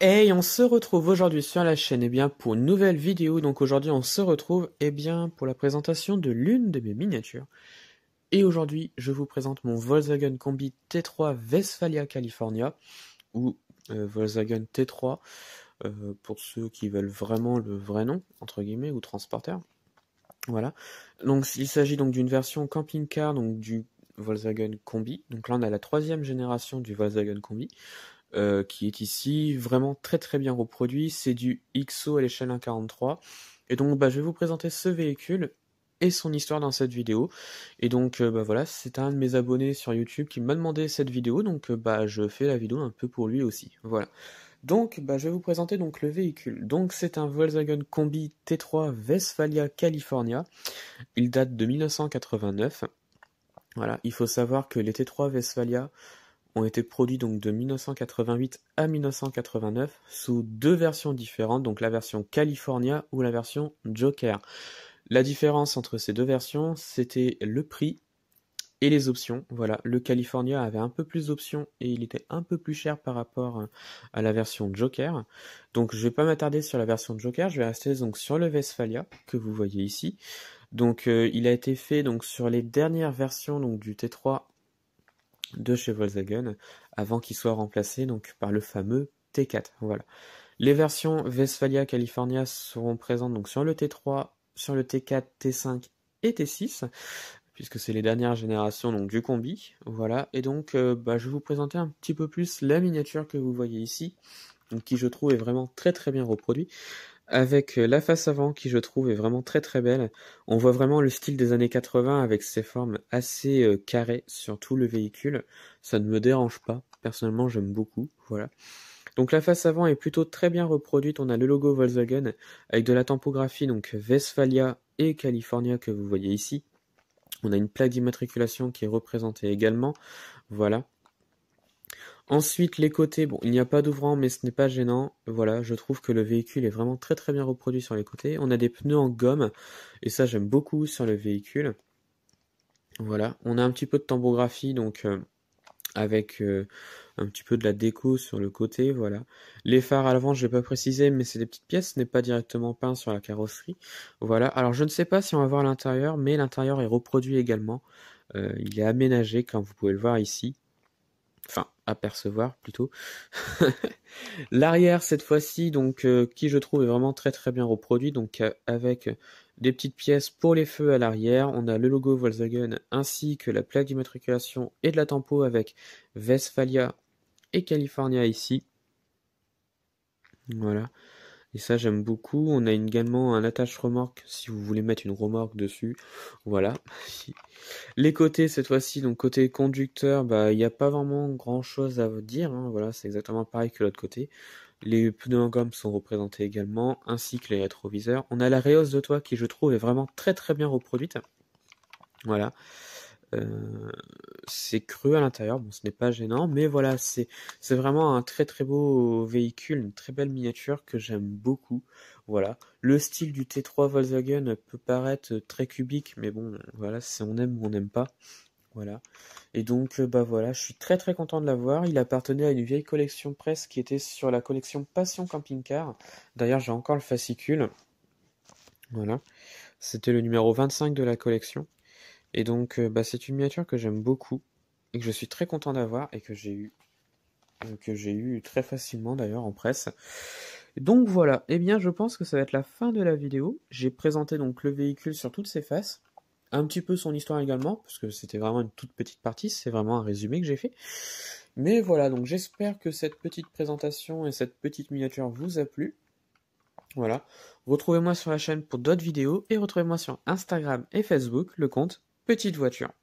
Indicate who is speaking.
Speaker 1: Hey, on se retrouve aujourd'hui sur la chaîne et eh bien, pour une nouvelle vidéo. Donc aujourd'hui, on se retrouve eh bien, pour la présentation de l'une de mes miniatures. Et aujourd'hui, je vous présente mon Volkswagen Combi T3 Westphalia California, ou euh, Volkswagen T3, euh, pour ceux qui veulent vraiment le vrai nom, entre guillemets, ou transporteur. Voilà. Donc il s'agit donc d'une version camping-car, donc du Volkswagen Combi. Donc là, on a la troisième génération du Volkswagen Combi. Euh, qui est ici vraiment très très bien reproduit. C'est du XO à l'échelle 1.43. Et donc bah, je vais vous présenter ce véhicule et son histoire dans cette vidéo. Et donc euh, bah, voilà, c'est un de mes abonnés sur YouTube qui m'a demandé cette vidéo, donc euh, bah, je fais la vidéo un peu pour lui aussi. Voilà. Donc bah, je vais vous présenter donc le véhicule. Donc c'est un Volkswagen Combi T3 Westphalia California. Il date de 1989. Voilà, il faut savoir que les T3 Westphalia ont été produits donc de 1988 à 1989 sous deux versions différentes, donc la version California ou la version Joker. La différence entre ces deux versions, c'était le prix et les options. Voilà, le California avait un peu plus d'options et il était un peu plus cher par rapport euh, à la version Joker. Donc je vais pas m'attarder sur la version Joker, je vais rester donc sur le Westphalia que vous voyez ici. Donc euh, il a été fait donc sur les dernières versions donc du T3 de chez Volkswagen avant qu'il soit remplacé donc par le fameux T4. Voilà. Les versions Westphalia California seront présentes donc sur le T3, sur le T4, T5 et T6 puisque c'est les dernières générations donc, du combi. Voilà, et donc euh, bah, je vais vous présenter un petit peu plus la miniature que vous voyez ici, qui je trouve est vraiment très très bien reproduite avec euh, la face avant qui je trouve est vraiment très très belle. On voit vraiment le style des années 80 avec ses formes assez euh, carrées sur tout le véhicule. Ça ne me dérange pas. Personnellement, j'aime beaucoup. Voilà. Donc la face avant est plutôt très bien reproduite. On a le logo Volkswagen avec de la tempographie donc Westphalia et California que vous voyez ici. On a une plaque d'immatriculation qui est représentée également. Voilà. Ensuite les côtés, bon il n'y a pas d'ouvrant mais ce n'est pas gênant, voilà je trouve que le véhicule est vraiment très très bien reproduit sur les côtés, on a des pneus en gomme et ça j'aime beaucoup sur le véhicule, voilà on a un petit peu de tambographie donc euh, avec euh, un petit peu de la déco sur le côté, voilà. Les phares à l'avant je ne vais pas préciser mais c'est des petites pièces, ce n'est pas directement peint sur la carrosserie, voilà. Alors je ne sais pas si on va voir l'intérieur mais l'intérieur est reproduit également, euh, il est aménagé comme vous pouvez le voir ici enfin apercevoir plutôt. L'arrière cette fois-ci, donc euh, qui je trouve est vraiment très très bien reproduit, donc euh, avec des petites pièces pour les feux à l'arrière. On a le logo Volkswagen ainsi que la plaque d'immatriculation et de la tempo avec Westphalia et California ici. Voilà et ça j'aime beaucoup. On a également un attache remorque si vous voulez mettre une remorque dessus. Voilà. Les côtés cette fois-ci, donc côté conducteur, bah il n'y a pas vraiment grand chose à vous dire. Hein. Voilà, c'est exactement pareil que l'autre côté. Les pneus en gomme sont représentés également, ainsi que les rétroviseurs. On a la réhausse de toit qui je trouve est vraiment très très bien reproduite. Voilà. Euh, c'est cru à l'intérieur, bon, ce n'est pas gênant, mais voilà, c'est vraiment un très très beau véhicule, une très belle miniature que j'aime beaucoup. Voilà, le style du T3 Volkswagen peut paraître très cubique, mais bon, voilà, c'est on aime ou on n'aime pas. Voilà. Et donc, euh, bah voilà, je suis très très content de l'avoir. Il appartenait à une vieille collection presse qui était sur la collection Passion Camping Car. D'ailleurs, j'ai encore le fascicule. Voilà. C'était le numéro 25 de la collection. Et donc, euh, bah, c'est une miniature que j'aime beaucoup et que je suis très content d'avoir et que j'ai eu euh, que j'ai eu très facilement d'ailleurs en presse. Donc voilà, et eh bien je pense que ça va être la fin de la vidéo. J'ai présenté donc le véhicule sur toutes ses faces, un petit peu son histoire également, parce que c'était vraiment une toute petite partie, c'est vraiment un résumé que j'ai fait. Mais voilà, donc j'espère que cette petite présentation et cette petite miniature vous a plu. Voilà. Retrouvez-moi sur la chaîne pour d'autres vidéos et retrouvez-moi sur Instagram et Facebook, le compte petite voiture.